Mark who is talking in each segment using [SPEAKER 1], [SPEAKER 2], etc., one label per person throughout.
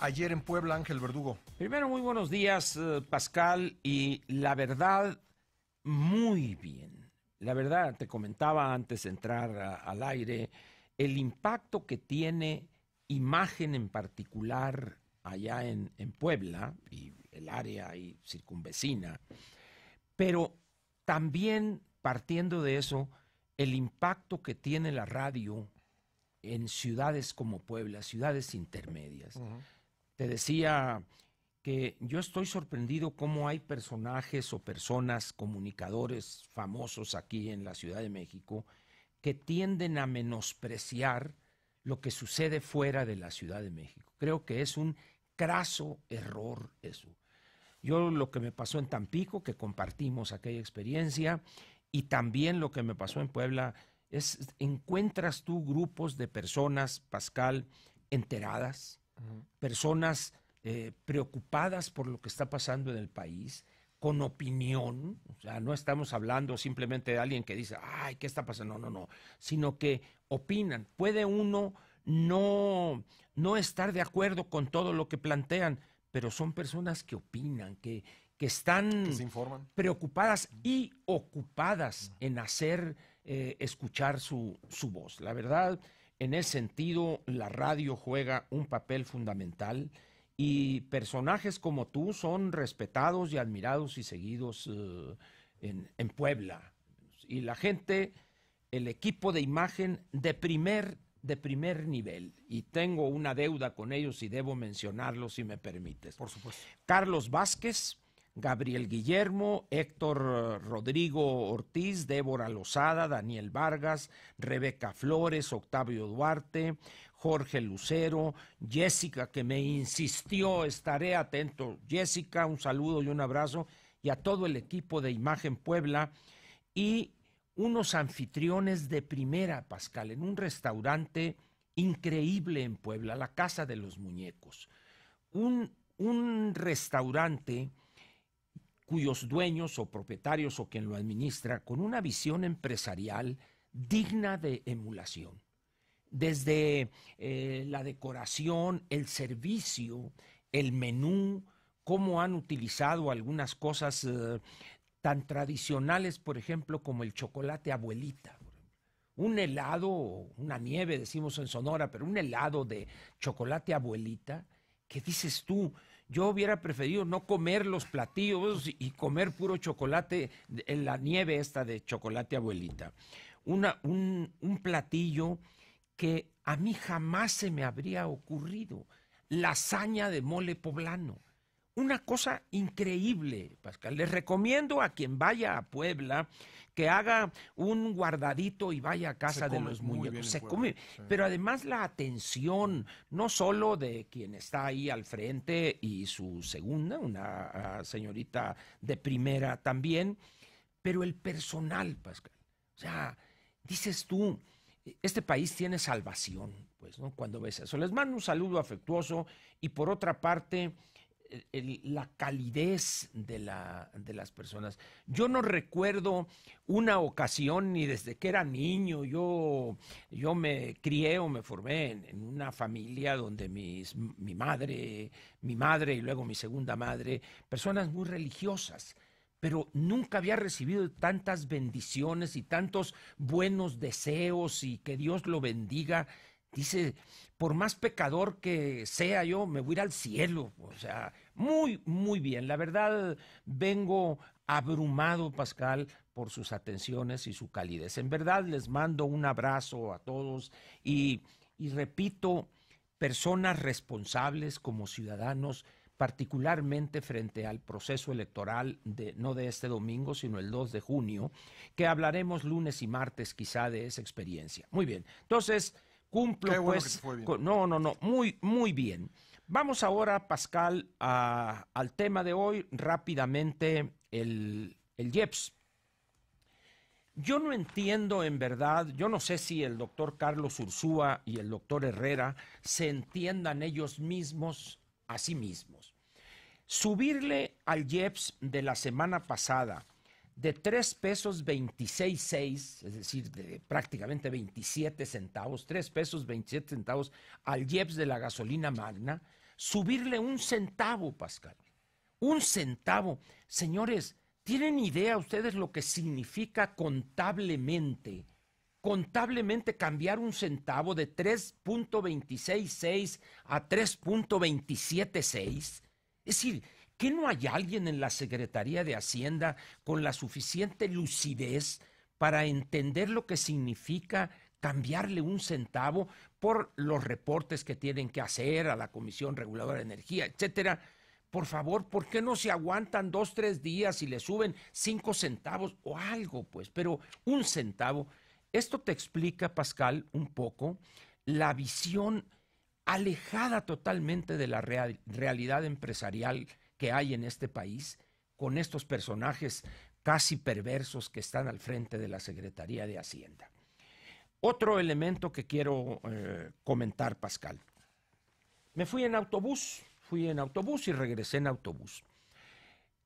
[SPEAKER 1] ayer en Puebla, Ángel Verdugo? Primero, muy buenos días, eh, Pascal, y la verdad, muy bien. La verdad, te comentaba antes de entrar al aire, el impacto que tiene imagen en particular allá en, Puebla y el área y circunvecina, pero también partiendo de eso, el impacto que tiene la radio en ciudades como Puebla, ciudades intermedias. Te decía que yo estoy sorprendido cómo hay personajes o personas, comunicadores famosos aquí en la Ciudad de México, que tienden a menospreciar lo que sucede fuera de la Ciudad de México. Creo que es un craso error eso. Yo lo que me pasó en Tampico, que compartimos aquella experiencia, y también lo que me pasó en Puebla, es encuentras tú grupos de personas, Pascal, enteradas, personas eh, preocupadas por lo que está pasando en el país, con opinión, o sea, no estamos hablando simplemente de alguien que dice, ay, ¿qué está pasando? No, no, no, sino que opinan. Puede uno no, estar de acuerdo con todo lo que plantean, pero son personas que opinan, que, que están preocupadas y ocupadas en hacer eh, escuchar su, su voz. La verdad, en ese sentido, la radio juega un papel fundamental y personajes como tú son respetados y admirados y seguidos eh, en, Puebla. Y la gente, el equipo de imagen de primer, de primer nivel. Y tengo una deuda con ellos y debo mencionarlo si me permites. Por supuesto. Carlos Vázquez, Gabriel Guillermo, Héctor Rodrigo Ortiz, Débora Lozada, Daniel Vargas, Rebeca Flores, Octavio Duarte, Jorge Lucero, Jessica, que me insistió, estaré atento. Jessica, un saludo y un abrazo, y a todo el equipo de Imagen Puebla, y unos anfitriones de primera, Pascal, en un restaurante increíble en Puebla, la Casa de los Muñecos. Un, un restaurante cuyos dueños o propietarios o quien lo administra, con una visión empresarial digna de emulación. Desde eh, la decoración, el servicio, el menú, cómo han utilizado algunas cosas eh, tan tradicionales, por ejemplo, como el chocolate abuelita. Un helado, una nieve, decimos en Sonora, pero un helado de chocolate abuelita, ¿qué dices tú, yo hubiera preferido no comer los platillos y comer puro chocolate en la nieve esta de chocolate abuelita. un, un platillo que a mí jamás se me habría ocurrido, lasaña de mole poblano una cosa increíble, Pascal. Les recomiendo a quien vaya a Puebla que haga un guardadito y vaya a casa de los muñecos. Se come. Pero además la atención, no solo de quien está ahí al frente y su segunda, una ah, señorita de primera también, pero el personal, Pascal. O sea, dices tú, este país tiene salvación, pues, ¿no? Cuando ves eso. Les mando un saludo afectuoso y por otra parte la calidez de, la, de las personas. Yo no recuerdo una ocasión, ni desde que era niño, yo, me crié o me formé en, en una familia donde mis, mi madre, mi madre y luego mi segunda madre, personas muy religiosas pero nunca había recibido tantas bendiciones y tantos buenos deseos y que Dios lo bendiga Dice, por más pecador que sea yo, me voy a ir al cielo. O sea, muy, muy bien. La verdad, vengo abrumado, Pascal, por sus atenciones y su calidez. En verdad, les mando un abrazo a todos y, repito, personas responsables como ciudadanos, particularmente frente al proceso electoral de no de este domingo, sino el 2 de junio, que hablaremos lunes y martes quizá de esa experiencia. Muy bien. Entonces, Cumplo pues, no, no, no, muy, muy bien. Vamos ahora, Pascal, al tema de hoy, rápidamente, el, el Yo no entiendo en verdad, yo no sé si el doctor Carlos Ursúa y el doctor Herrera se entiendan ellos mismos a sí mismos. Subirle al IEPS de la semana pasada de 3 pesos veintiséis es decir, de prácticamente 27 centavos, 3 pesos 27 centavos al IEPS de la gasolina magna, subirle un centavo, Pascal. Un centavo. Señores, ¿tienen idea ustedes lo que significa contablemente? Contablemente cambiar un centavo de 3.266 a 3.276. Es decir, ¿Qué no hay alguien en la Secretaría de Hacienda con la suficiente lucidez para entender lo que significa cambiarle un centavo por los reportes que tienen que hacer a la Comisión Reguladora de Energía, etcétera? Por favor, ¿por qué no se aguantan dos, tres días y le suben cinco centavos o algo, pues? Pero un centavo. Esto te explica, Pascal, un poco la visión alejada totalmente de la realidad empresarial que hay en este país con estos personajes casi perversos que están al frente de la Secretaría de Hacienda. Otro elemento que quiero eh, comentar, Pascal. Me fui en autobús, fui en autobús y regresé en autobús.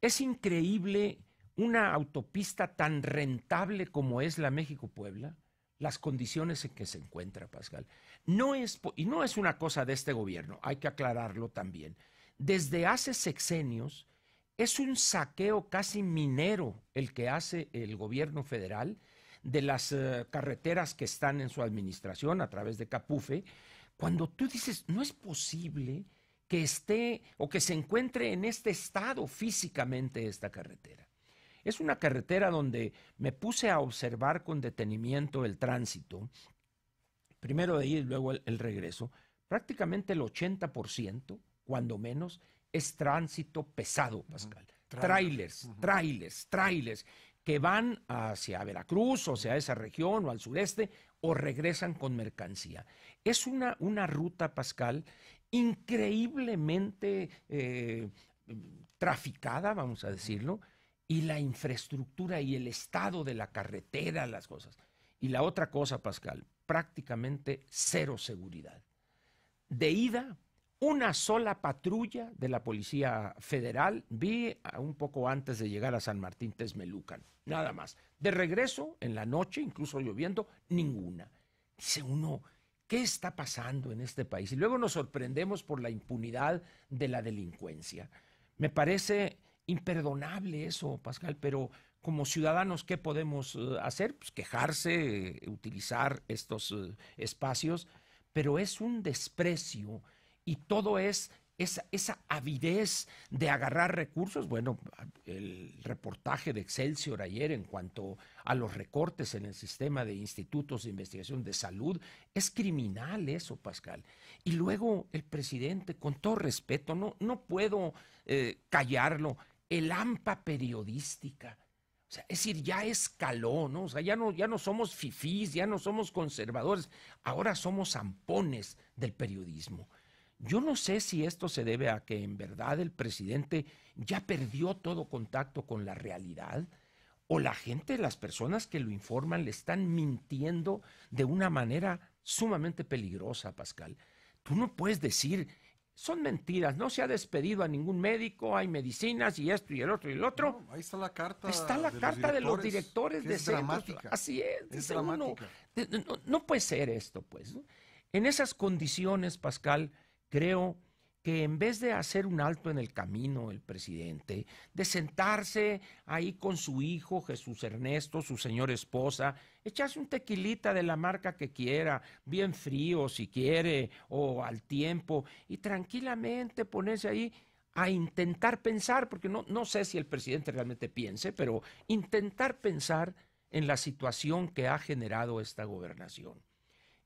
[SPEAKER 1] Es increíble una autopista tan rentable como es la México-Puebla, las condiciones en que se encuentra, Pascal. No es, y no es una cosa de este gobierno, hay que aclararlo también desde hace sexenios es un saqueo casi minero el que hace el gobierno federal de las eh, carreteras que están en su administración a través de Capufe, cuando tú dices, no es posible que esté o que se encuentre en este estado físicamente esta carretera. Es una carretera donde me puse a observar con detenimiento el tránsito, primero de ir, luego el, el regreso, prácticamente el 80% cuando menos, es tránsito pesado, Pascal. Trailers, trailers, trailers que van hacia Veracruz, o sea, esa región o al sureste, o regresan con mercancía. Es una, una ruta, Pascal, increíblemente eh, traficada, vamos a decirlo, y la infraestructura y el estado de la carretera, las cosas. Y la otra cosa, Pascal, prácticamente cero seguridad. De ida, una sola patrulla de la Policía Federal vi un poco antes de llegar a San Martín Tesmelucan. nada más. De regreso, en la noche, incluso lloviendo, ninguna. Dice uno, ¿qué está pasando en este país? Y luego nos sorprendemos por la impunidad de la delincuencia. Me parece imperdonable eso, Pascal, pero como ciudadanos, ¿qué podemos eh, hacer? Pues quejarse, eh, utilizar estos eh, espacios, pero es un desprecio y todo es esa, avidez de agarrar recursos. Bueno, el reportaje de Excelsior ayer en cuanto a los recortes en el sistema de institutos de investigación de salud, es criminal eso, Pascal. Y luego el presidente, con todo respeto, no, no puedo eh, callarlo, el AMPA periodística. es decir, ya escaló, ¿no? O sea, ya no, ya no somos fifís, ya no somos conservadores, ahora somos zampones del periodismo. Yo no sé si esto se debe a que en verdad el presidente ya perdió todo contacto con la realidad o la gente, las personas que lo informan le están mintiendo de una manera sumamente peligrosa, Pascal. Tú no puedes decir, son mentiras, no se ha despedido a ningún médico, hay medicinas y esto y el otro y el otro. ahí está la carta. Está la de carta los de los directores de es Así es, no, puede ser esto, pues. En esas condiciones, Pascal, Creo que en vez de hacer un alto en el camino el presidente, de sentarse ahí con su hijo Jesús Ernesto, su señora esposa, echarse un tequilita de la marca que quiera, bien frío si quiere, o al tiempo, y tranquilamente ponerse ahí a intentar pensar, porque no, no sé si el presidente realmente piense, pero intentar pensar en la situación que ha generado esta gobernación.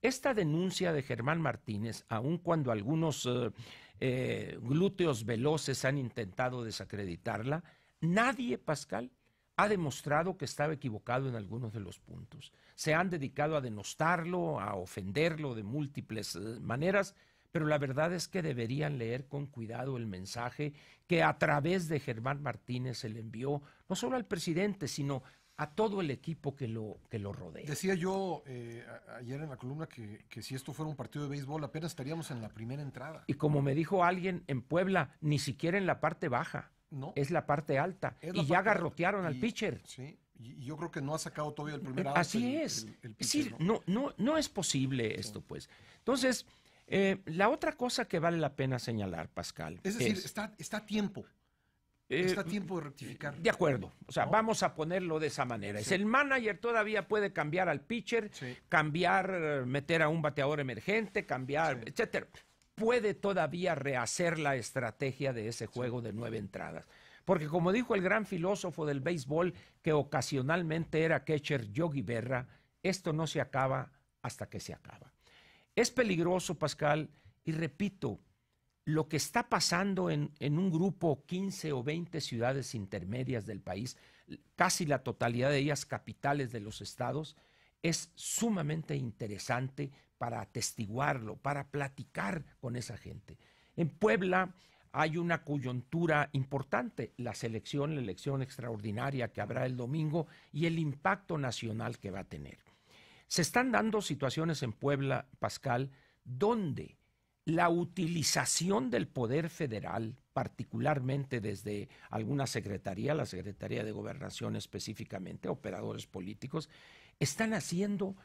[SPEAKER 1] Esta denuncia de Germán Martínez, aun cuando algunos eh, eh, glúteos veloces han intentado desacreditarla, nadie, Pascal, ha demostrado que estaba equivocado en algunos de los puntos. Se han dedicado a denostarlo, a ofenderlo de múltiples eh, maneras, pero la verdad es que deberían leer con cuidado el mensaje que a través de Germán Martínez se le envió, no solo al presidente, sino a todo el equipo que lo, que lo rodea. Decía yo eh, ayer en la columna que, si esto fuera un partido de béisbol apenas estaríamos en la primera entrada. Y como me dijo alguien en Puebla, ni siquiera en la parte baja. No. Es la parte alta. y ya garrotearon al pitcher. Sí. Y yo creo que no ha sacado todavía el primer eh, out. Así es. ¿no? No, no, es posible esto, pues. Entonces, eh, la otra cosa que vale la pena señalar, Pascal. Es decir, está, está tiempo. Está eh, tiempo de rectificar. De acuerdo. O sea, vamos a ponerlo de esa manera. Es El manager todavía puede cambiar al pitcher, cambiar, eh, meter a un bateador emergente, cambiar, etc., etcétera. Puede todavía rehacer la estrategia de ese juego de nueve entradas. Porque como dijo el gran filósofo del béisbol, que ocasionalmente era catcher Yogi Berra, esto no se acaba hasta que se acaba. Es peligroso, Pascal, y repito, lo que está pasando en, un grupo 15 o 20 ciudades intermedias del país, casi la totalidad de ellas capitales de los estados, es sumamente interesante para atestiguarlo, para platicar con esa gente. En Puebla hay una coyuntura importante, la selección, la elección extraordinaria que habrá el domingo y el impacto nacional que va a tener. Se están dando situaciones en Puebla, Pascal, donde la utilización del poder federal, particularmente desde alguna secretaría, la Secretaría de Gobernación específicamente, operadores políticos, están haciendo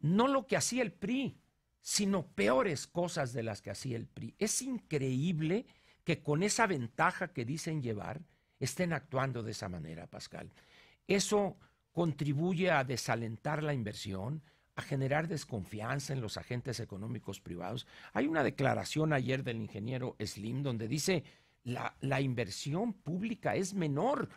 [SPEAKER 1] no lo que hacía el PRI, sino peores cosas de las que hacía el PRI. Es increíble que con esa ventaja que dicen llevar, estén actuando de esa manera, Pascal. Eso contribuye a desalentar la inversión, a generar desconfianza en los agentes económicos privados. Hay una declaración ayer del ingeniero Slim donde dice la, inversión pública es menor.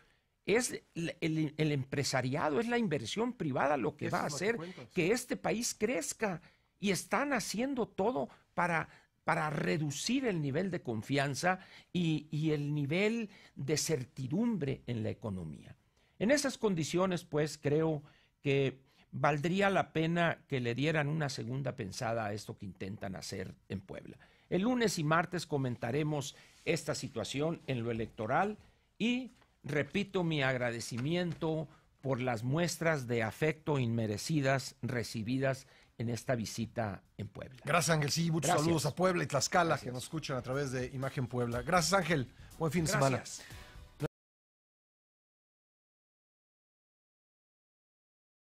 [SPEAKER 1] Es el, empresariado, es la inversión privada lo que va a hacer que, este país crezca. Y están haciendo todo para para reducir el nivel de confianza y, y, el nivel de certidumbre en la economía. En esas condiciones, pues, creo que valdría la pena que le dieran una segunda pensada a esto que intentan hacer en Puebla. El lunes y martes comentaremos esta situación en lo electoral y repito mi agradecimiento por las muestras de afecto inmerecidas recibidas en esta visita en Puebla. Gracias Ángel, sí, muchos saludos a Puebla y Tlaxcala que nos escuchan a través de Imagen Puebla. Gracias Ángel, buen fin de semana.